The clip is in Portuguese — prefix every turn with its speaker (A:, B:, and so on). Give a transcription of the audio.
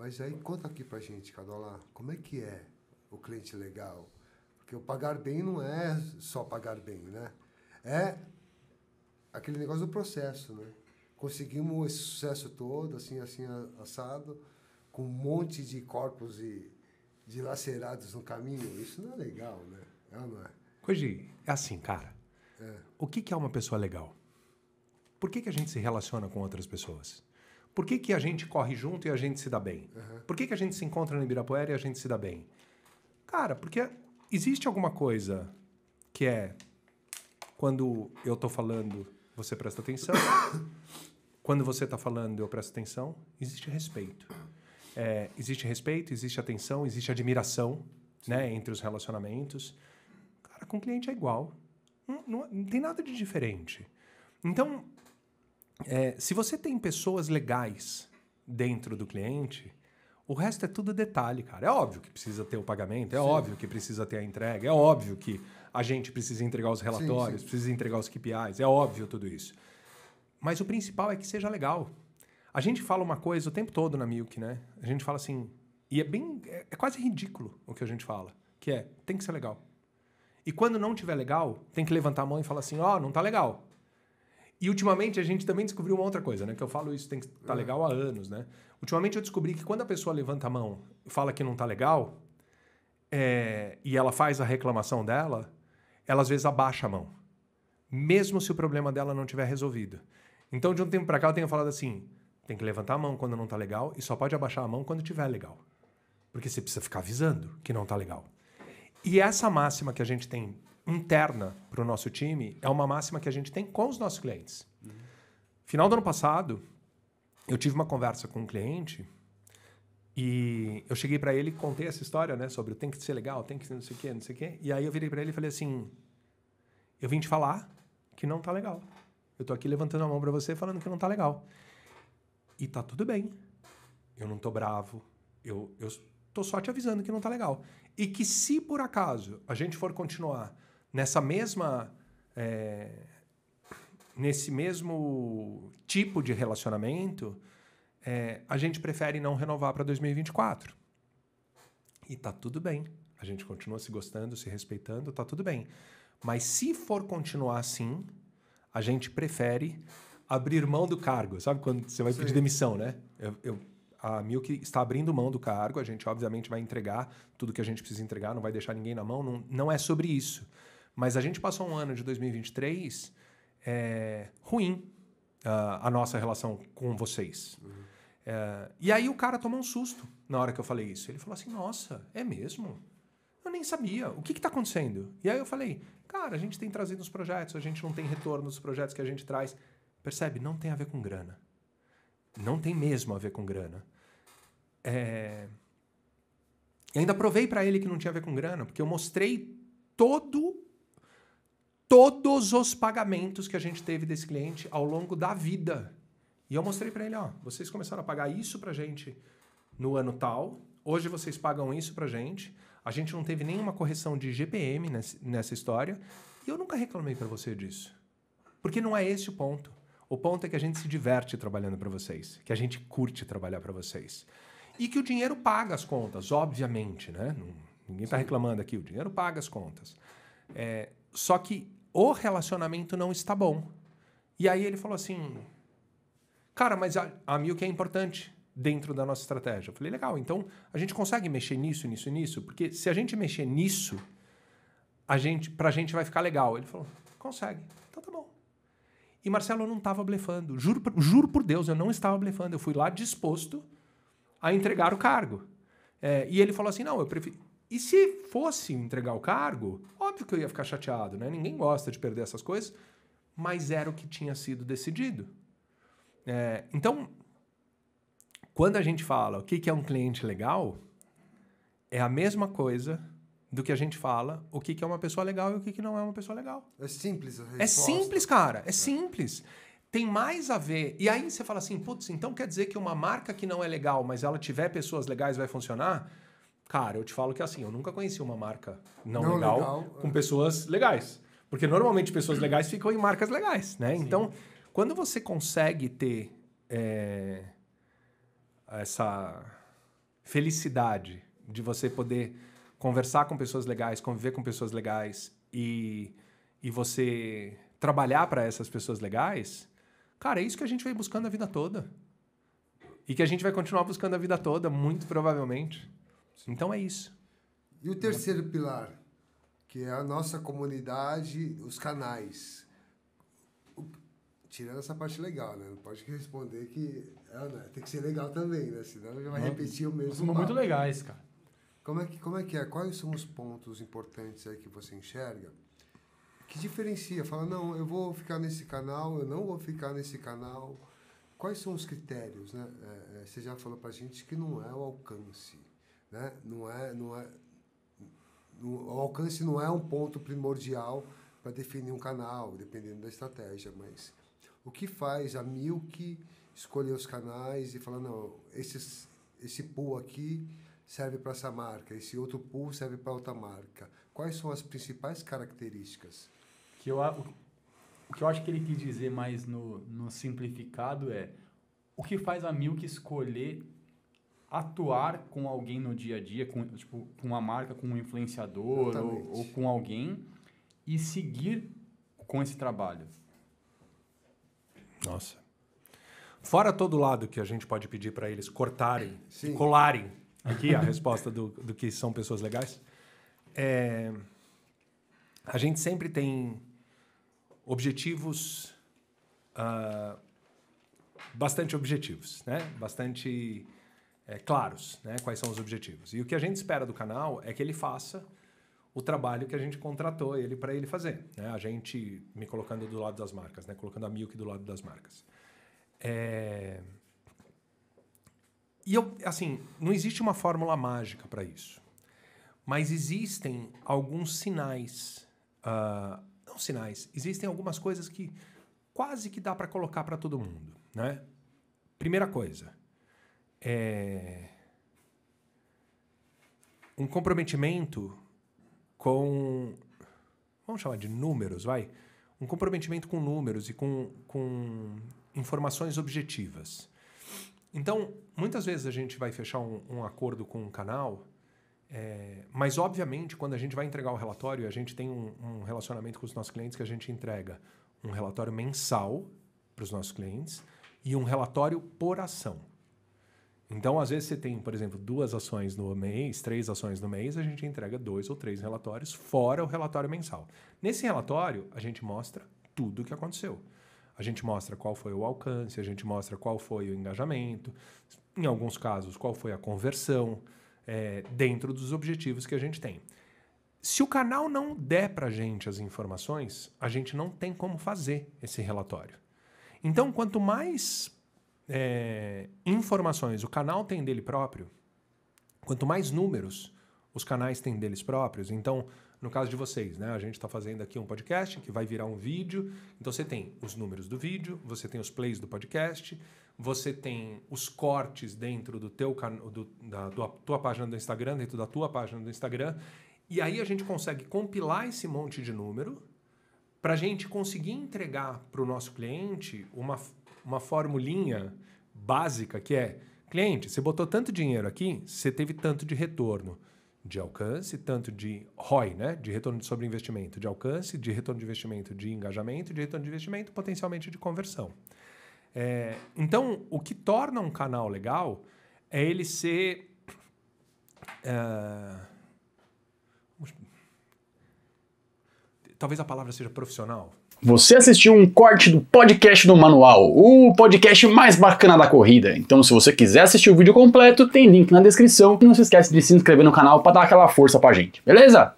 A: Mas aí conta aqui pra gente, Cadola, como é que é o cliente legal? Porque o pagar bem não é só pagar bem, né? É aquele negócio do processo, né? Conseguimos esse sucesso todo, assim, assim, assado, com um monte de corpos e dilacerados no caminho. Isso não é legal, né? É não é?
B: Hoje, é assim, cara. É. O que, que é uma pessoa legal? Por que, que a gente se relaciona com outras pessoas? Por que, que a gente corre junto e a gente se dá bem? Uhum. Por que, que a gente se encontra no Ibirapuera e a gente se dá bem? Cara, porque existe alguma coisa que é quando eu tô falando, você presta atenção. quando você tá falando, eu presto atenção. Existe respeito. É, existe respeito, existe atenção, existe admiração né, entre os relacionamentos. Cara, com o cliente é igual. Não, não, não tem nada de diferente. Então, é, se você tem pessoas legais dentro do cliente, o resto é tudo detalhe, cara. É óbvio que precisa ter o pagamento, é sim. óbvio que precisa ter a entrega, é óbvio que a gente precisa entregar os relatórios, sim, sim. precisa entregar os KPIs, é óbvio tudo isso. Mas o principal é que seja legal. A gente fala uma coisa o tempo todo na Milk, né? A gente fala assim, e é bem, é, é quase ridículo o que a gente fala, que é tem que ser legal. E quando não tiver legal, tem que levantar a mão e falar assim, ó, oh, não tá legal. E ultimamente a gente também descobriu uma outra coisa, né? Que eu falo isso, tem que estar tá ah. legal há anos, né? Ultimamente eu descobri que quando a pessoa levanta a mão e fala que não tá legal, é, e ela faz a reclamação dela, ela às vezes abaixa a mão. Mesmo se o problema dela não tiver resolvido. Então, de um tempo para cá, eu tenho falado assim: tem que levantar a mão quando não tá legal e só pode abaixar a mão quando tiver legal. Porque você precisa ficar avisando que não tá legal. E essa máxima que a gente tem interna para o nosso time é uma máxima que a gente tem com os nossos clientes. Uhum. Final do ano passado, eu tive uma conversa com um cliente e eu cheguei para ele e contei essa história, né, sobre tem que ser legal, tem que ser não sei o quê, não sei o quê. E aí eu virei para ele e falei assim: "Eu vim te falar que não tá legal. Eu tô aqui levantando a mão para você falando que não tá legal. E tá tudo bem. Eu não tô bravo. Eu eu tô só te avisando que não tá legal. E que se por acaso a gente for continuar nessa mesma é, nesse mesmo tipo de relacionamento, é, a gente prefere não renovar para 2024. E tá tudo bem. A gente continua se gostando, se respeitando, tá tudo bem. Mas se for continuar assim, a gente prefere abrir mão do cargo. Sabe quando você vai Sim. pedir demissão, né? Eu, eu, a Milk está abrindo mão do cargo, a gente obviamente vai entregar tudo que a gente precisa entregar, não vai deixar ninguém na mão, não, não é sobre isso. Mas a gente passou um ano de 2023 é, ruim uh, a nossa relação com vocês. Uhum. e aí o cara tomou um susto na hora que eu falei isso. Ele falou assim: Nossa, é mesmo? Eu nem sabia. O que está acontecendo? E aí eu falei: Cara, a gente tem trazido os projetos, a gente não tem retorno dos projetos que a gente traz. Percebe? Não tem a ver com grana. Não tem mesmo a ver com grana. É... E ainda provei para ele que não tinha a ver com grana, porque eu mostrei todo todos os pagamentos que a gente teve desse cliente ao longo da vida. E eu mostrei para ele, ó, vocês começaram a pagar isso pra gente no ano tal, hoje vocês pagam isso pra gente. A gente não teve nenhuma correção de GPM nessa história, e eu nunca reclamei para você disso. Porque não é esse o ponto. O ponto é que a gente se diverte trabalhando para vocês, que a gente curte trabalhar para vocês. E que o dinheiro paga as contas, obviamente, né? Ninguém está reclamando aqui, o dinheiro paga as contas. É, só que o relacionamento não está bom. E aí ele falou assim: Cara, mas a, a Milk é importante dentro da nossa estratégia. Eu falei: Legal, então a gente consegue mexer nisso, nisso e nisso? Porque se a gente mexer nisso, a gente, pra gente vai ficar legal. Ele falou: Consegue. Então tá bom. E Marcelo, eu não estava blefando. Juro, juro por Deus, eu não estava blefando. Eu fui lá disposto a entregar o cargo. É, e ele falou assim: Não, eu prefiro. E se fosse entregar o cargo, óbvio que eu ia ficar chateado, né? Ninguém gosta de perder essas coisas, mas era o que tinha sido decidido. É, então, quando a gente fala o que é um cliente legal, é a mesma coisa do que a gente fala o que é uma pessoa legal e o que não é uma pessoa legal. É simples a é resposta. É simples, cara. É, é simples. Tem mais a ver. E aí você fala assim, putz, então quer dizer que uma marca que não é legal, mas ela tiver pessoas legais, vai funcionar? Cara, eu te falo que assim, eu nunca conheci uma marca não, não legal, legal, com é. pessoas legais. Porque normalmente pessoas legais ficam em marcas legais, né? Sim. Então, quando você consegue ter é, essa felicidade de você poder conversar com pessoas legais, conviver com pessoas legais e, e você trabalhar para essas pessoas legais, cara, é isso que a gente vai buscando a vida toda. E que a gente vai continuar buscando a vida toda, muito provavelmente. Então é isso. E o terceiro pilar,
A: que é a nossa comunidade, os canais. tirando essa parte legal, né? Não pode responder que ah, tem que ser legal também, né? Senão já vai repetir o mesmo. São muito legais, cara. Como é que como é que é? Quais são os pontos importantes aí que você enxerga? Que diferencia? Fala, não, eu vou ficar nesse canal, eu não vou ficar nesse canal. Quais são os critérios, né? É, é você já falou pra gente que não é o alcance né? Não é, não é, no, o alcance não é um ponto primordial para definir um canal, dependendo da estratégia, mas o que faz a Milk escolher os canais e falar, não, esses, esse pool aqui serve para essa marca, esse outro pool serve para outra marca. Quais são as principais características? Que eu, o que eu acho que ele quis dizer
B: mais no, no simplificado é o que faz a Milk escolher atuar com alguém no dia a dia, com, tipo, com uma marca, com um influenciador ou, ou, com alguém e seguir com esse trabalho? Nossa. Fora todo lado que a gente pode pedir para eles cortarem, Sim. colarem aqui a resposta do, do que são pessoas legais, é, a gente sempre tem objetivos uh, bastante objetivos, né? Bastante é, claros, né? Quais são os objetivos. E o que a gente espera do canal é que ele faça o trabalho que a gente contratou ele para ele fazer. Né? A gente, me colocando do lado das marcas, né? colocando a Milk do lado das marcas. É... E eu, assim, não existe uma fórmula mágica para isso. Mas existem alguns sinais. Uh, não sinais, existem algumas coisas que quase que dá para colocar para todo mundo. Né? Primeira coisa, é, um comprometimento com. Vamos chamar de números, vai? Um comprometimento com números e com, com informações objetivas. Então, muitas vezes a gente vai fechar um, um acordo com um canal, é, mas obviamente quando a gente vai entregar o relatório, a gente tem um, um relacionamento com os nossos clientes que a gente entrega um relatório mensal para os nossos clientes e um relatório por ação. Então, às vezes, você tem, por exemplo, duas ações no mês, três ações no mês, a gente entrega dois ou três relatórios, fora o relatório mensal. Nesse relatório, a gente mostra tudo o que aconteceu. A gente mostra qual foi o alcance, a gente mostra qual foi o engajamento, em alguns casos, qual foi a conversão, é, dentro dos objetivos que a gente tem. Se o canal não der para a gente as informações, a gente não tem como fazer esse relatório. Então, quanto mais é, informações o canal tem dele próprio, quanto mais números os canais têm deles próprios. Então, no caso de vocês, né, a gente está fazendo aqui um podcast que vai virar um vídeo. Então, você tem os números do vídeo, você tem os plays do podcast, você tem os cortes dentro do teu do, da tua, tua página do Instagram, dentro da tua página do Instagram. E aí a gente consegue compilar esse monte de número para a gente conseguir entregar para o nosso cliente uma, uma formulinha básica que é: cliente, você botou tanto dinheiro aqui, você teve tanto de retorno de alcance, tanto de ROI, né? de retorno sobre investimento de alcance, de retorno de investimento, de engajamento, de retorno de investimento, potencialmente de conversão. É, então, o que torna um canal legal é ele ser. Uh, talvez a palavra seja profissional, você assistiu um corte do podcast do Manual, o podcast mais bacana da corrida. Então, se você quiser assistir o vídeo completo, tem link na descrição. E não se esquece de se inscrever no canal para dar aquela força pra gente, beleza?